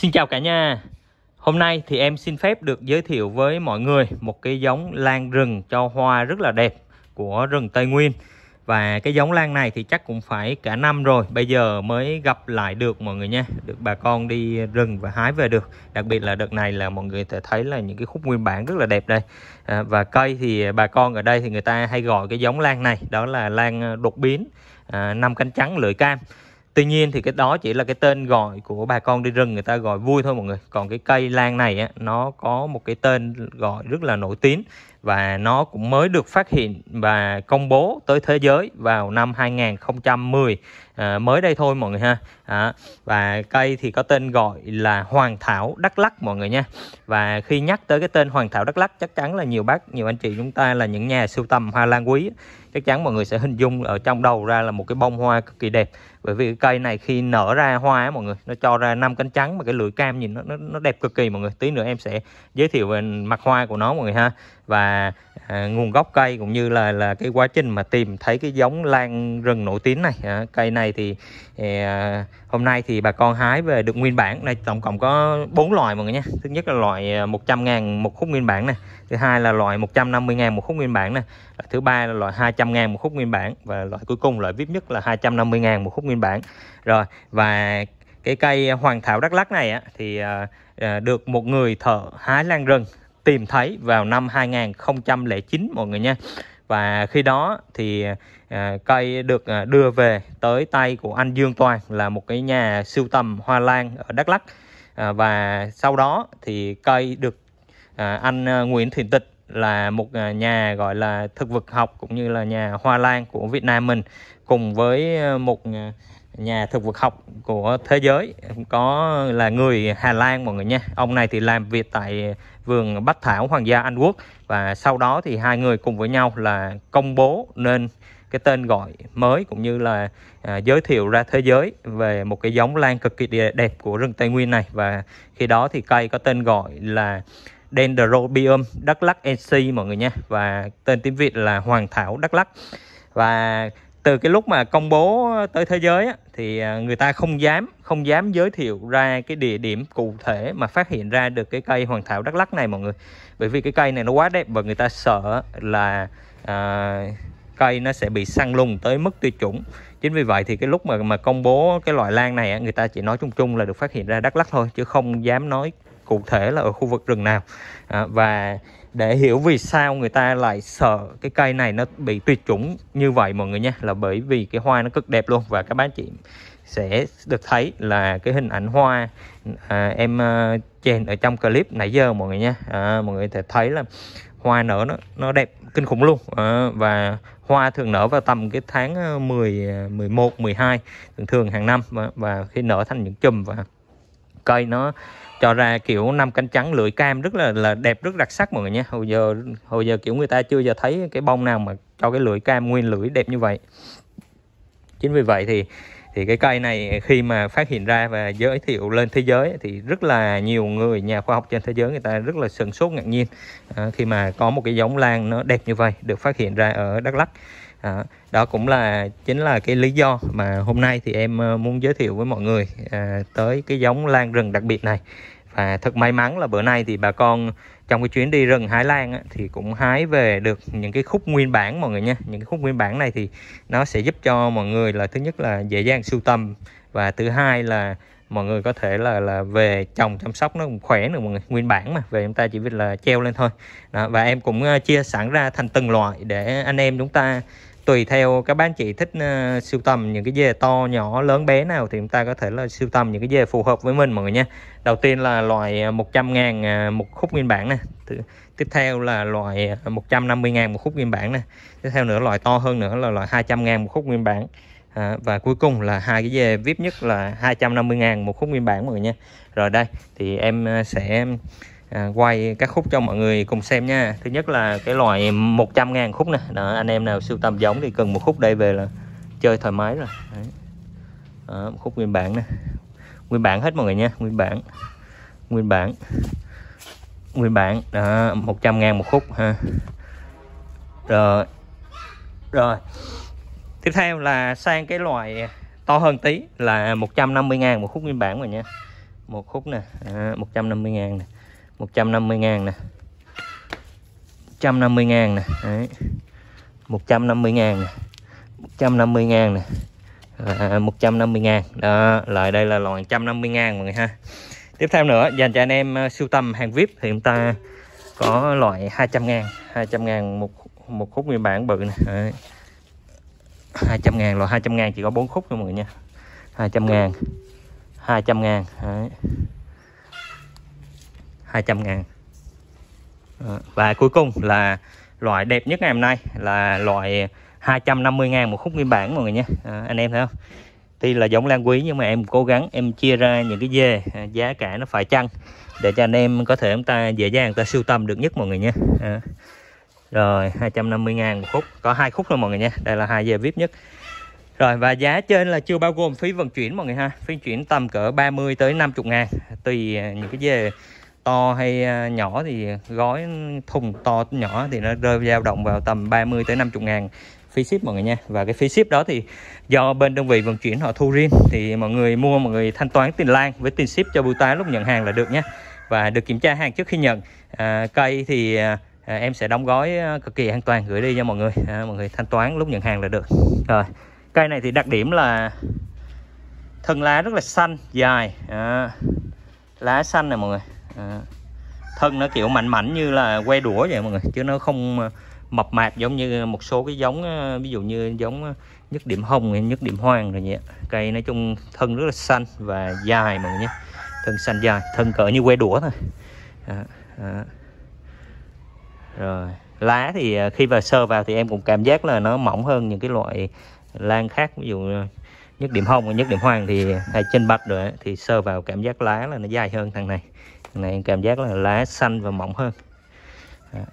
Xin chào cả nhà Hôm nay thì em xin phép được giới thiệu với mọi người một cái giống lan rừng cho hoa rất là đẹp của rừng Tây Nguyên và cái giống lan này thì chắc cũng phải cả năm rồi bây giờ mới gặp lại được mọi người nha được bà con đi rừng và hái về được đặc biệt là đợt này là mọi người thể thấy là những cái khúc nguyên bản rất là đẹp đây à, và cây thì bà con ở đây thì người ta hay gọi cái giống lan này đó là lan đột biến à, năm cánh trắng lưỡi cam tuy nhiên thì cái đó chỉ là cái tên gọi của bà con đi rừng người ta gọi vui thôi mọi người còn cái cây lan này á, nó có một cái tên gọi rất là nổi tiếng và nó cũng mới được phát hiện và công bố tới thế giới vào năm 2010 à, mới đây thôi mọi người ha à, và cây thì có tên gọi là hoàng thảo đắk lắc mọi người nha và khi nhắc tới cái tên hoàng thảo đắk lắc chắc chắn là nhiều bác nhiều anh chị chúng ta là những nhà sưu tầm hoa lan quý chắc chắn mọi người sẽ hình dung ở trong đầu ra là một cái bông hoa cực kỳ đẹp bởi vì cây này khi nở ra hoa ấy mọi người nó cho ra năm cánh trắng mà cái lưỡi cam nhìn nó, nó nó đẹp cực kỳ mọi người tí nữa em sẽ giới thiệu về mặt hoa của nó mọi người ha và à, nguồn gốc cây cũng như là là cái quá trình mà tìm thấy cái giống lan rừng nổi tiếng này à, cây này thì à, hôm nay thì bà con hái về được nguyên bản này tổng cộng có bốn loại mọi người nhé thứ nhất là loại 100 à, ngàn một khúc nguyên bản này thứ hai là loại 150 ngàn một khúc nguyên bản này thứ ba là loại 200 ngàn một khúc nguyên bản và loại cuối cùng loại vip nhất là 250 ngàn một khúc nguyên bản rồi và cái cây hoàng thảo Đắk Lắk này á, thì à, à được một người thợ hái lan rừng tìm thấy vào năm 2009 mọi người nha và khi đó thì à, cây được à, đưa về tới tay của anh Dương Toàn là một cái nhà sưu tầm hoa lan ở Đắk Lắk à, và sau đó thì cây được anh Nguyễn Thiện Tịch là một nhà gọi là thực vật học cũng như là nhà hoa lan của Việt Nam mình cùng với một nhà thực vật học của thế giới có là người Hà Lan mọi người nha ông này thì làm việc tại vườn Bách Thảo Hoàng gia Anh Quốc và sau đó thì hai người cùng với nhau là công bố nên cái tên gọi mới cũng như là à, giới thiệu ra thế giới về một cái giống lan cực kỳ đẹp của rừng Tây Nguyên này và khi đó thì cây có tên gọi là Dendrobium Đắk Lắk NC e mọi người nha và tên tiếng Việt là Hoàng Thảo Đắk Lắk và từ cái lúc mà công bố tới thế giới á, thì à, người ta không dám không dám giới thiệu ra cái địa điểm cụ thể mà phát hiện ra được cái cây hoàng thảo đắk lắc này mọi người bởi vì cái cây này nó quá đẹp và người ta sợ là à, cây nó sẽ bị săn lùng tới mức tiêu chuẩn chính vì vậy thì cái lúc mà mà công bố cái loại lan này á, người ta chỉ nói chung chung là được phát hiện ra đắk lắc thôi chứ không dám nói cụ thể là ở khu vực rừng nào à, và để hiểu vì sao người ta lại sợ cái cây này nó bị tuyệt chủng như vậy mọi người nha là bởi vì cái hoa nó cực đẹp luôn và các bác chị sẽ được thấy là cái hình ảnh hoa à, em à, chèn ở trong clip nãy giờ mọi người nha à, mọi người thể thấy là hoa nở nó nó đẹp kinh khủng luôn à, và hoa thường nở vào tầm cái tháng 10 11 12 thường thường hàng năm và, và khi nở thành những chùm và cây nó cho ra kiểu năm cánh trắng lưỡi cam rất là là đẹp rất đặc sắc mọi người nhé hồi giờ hồi giờ kiểu người ta chưa giờ thấy cái bông nào mà cho cái lưỡi cam nguyên lưỡi đẹp như vậy chính vì vậy thì thì cái cây này khi mà phát hiện ra và giới thiệu lên thế giới thì rất là nhiều người nhà khoa học trên thế giới người ta rất là sừng sốt ngạc nhiên à, khi mà có một cái giống lan nó đẹp như vậy được phát hiện ra ở Đắk Lắk à, đó cũng là chính là cái lý do mà hôm nay thì em ờ, muốn giới thiệu với mọi người à, tới cái giống lan rừng đặc biệt này và thật may mắn là bữa nay thì bà con trong cái chuyến đi rừng Hải Lan á, thì cũng hái về được những cái khúc nguyên bản mọi người nha những cái khúc nguyên bản này thì nó sẽ giúp cho mọi người là thứ nhất là dễ dàng sưu tầm và thứ hai là mọi người có thể là là về trồng chăm sóc nó cũng khỏe được mọi người nguyên bản mà về chúng ta chỉ biết là treo lên thôi Đó, và em cũng ờ, chia sẵn ra thành từng loại để anh em chúng ta tùy theo các bạn chị thích uh, ờ, siêu tầm những cái dê to nhỏ lớn bé nào thì chúng ta có thể là siêu tầm những cái dê phù hợp với mình mọi người nha đầu tiên là loại 100 ờ, ngàn ờ, một khúc nguyên bản nè tiếp theo là loại 150 ngàn một khúc nguyên bản nè tiếp theo nữa loại to hơn nữa là loại 200 ngàn một khúc nguyên bản à, và cuối cùng là hai cái dê vip nhất là 250 ngàn một khúc nguyên bản mọi người nha rồi đây thì em sẽ à, quay các khúc cho mọi người cùng xem nha thứ nhất là cái loại 100 ngàn khúc nè đó, anh em nào sưu tầm giống thì cần một khúc đây về là chơi thoải mái rồi Đấy. Đó, một khúc nguyên bản nè nguyên bản hết mọi người nha nguyên bản nguyên bản nguyên bản đó 100 ngàn một khúc ha rồi rồi tiếp theo là sang cái loại to hơn tí là 150 ngàn một khúc nguyên bản rồi nha một khúc nè à, 150 ngàn này. 150 ngàn nè 150 ngàn nè Đấy. 150 ngàn nè 150 ngàn nè à, 150 ngàn đó lại đây là loại 150 ngàn mọi người ha tiếp theo nữa dành cho anh em ờ, siêu tầm hàng VIP thì chúng ta có loại 200 ngàn 200 ngàn một một khúc nguyên bản bự nè Đấy. 200 ngàn loại 200 ngàn chỉ có 4 khúc thôi mọi người nha 200 ngàn 200 ngàn Đấy. 200 ngàn ờ, và cuối cùng là loại đẹp nhất ngày hôm nay là loại 250 ngàn một khúc nguyên bản mọi người nha à, ờ, anh em thấy không tuy là giống lan quý nhưng mà em cố gắng em chia ra những cái dê ờ, giá cả nó phải chăng để cho anh em có thể chúng ta dễ dàng ta siêu tầm được nhất mọi người nha à. rồi 250 ngàn một khúc có hai khúc thôi mọi người nha đây là hai dê vip nhất rồi và giá trên là chưa bao gồm phí vận chuyển mọi người ha phí chuyển tầm cỡ 30 tới 50 ngàn tùy những cái dê to hay à, nhỏ thì gói thùng to nhỏ thì nó rơi dao động vào tầm 30 tới 50 ngàn phí ship mọi người nha và cái phí ship đó thì do bên đơn vị vận chuyển họ thu riêng thì mọi người mua mọi người thanh toán tiền lan với tiền ship cho bưu tá lúc nhận hàng là được nhé và được kiểm tra hàng trước khi nhận à, cây thì à, à em sẽ đóng gói à, cực kỳ an toàn gửi đi cho mọi người à, mọi người thanh toán lúc nhận hàng là được rồi cây này thì đặc điểm là thân lá rất là xanh dài à, lá xanh này mọi người À. thân nó kiểu mạnh mạnh như là que đũa vậy mọi người chứ nó không ờ, mập mạp giống như một số cái giống ờ, ví dụ như giống ờ, nhất điểm hồng hay nhất điểm hoang rồi nhé cây nói chung thân rất là xanh và dài mọi người nhé thân xanh dài thân cỡ như que đũa thôi à, à. rồi lá thì khi vào sơ vào thì em cũng cảm giác là nó mỏng hơn những cái loại lan khác ví dụ nhất điểm hồng và nhất điểm hoang thì hay à, trên bạch rồi thì sơ vào cảm giác lá là nó dài hơn thằng này này em cảm giác là lá xanh và mỏng hơn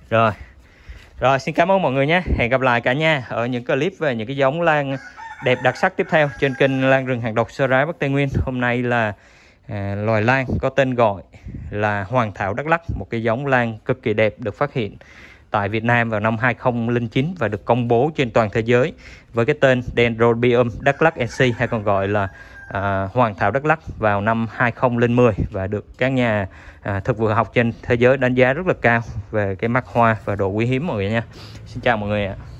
rồi rồi xin cảm ơn mọi người nhé hẹn gặp lại cả nhà ở những clip về những cái giống lan đẹp đặc sắc tiếp theo trên kênh lan rừng hàng độc sơ rái bắc tây nguyên hôm nay là à, loài lan có tên gọi là hoàng thảo đắk lắc một cái giống lan cực kỳ đẹp được phát hiện tại Việt Nam vào năm 2009 và được công bố trên toàn thế giới với cái tên Dendrobium Đắk Lắk NC hay còn gọi là à, Hoàng Thảo Đắk Lắk vào năm 2010 và được các nhà à, thực vật học trên thế giới đánh giá rất là cao về cái mắt hoa và độ quý hiếm mọi người nha. Xin chào mọi người ạ.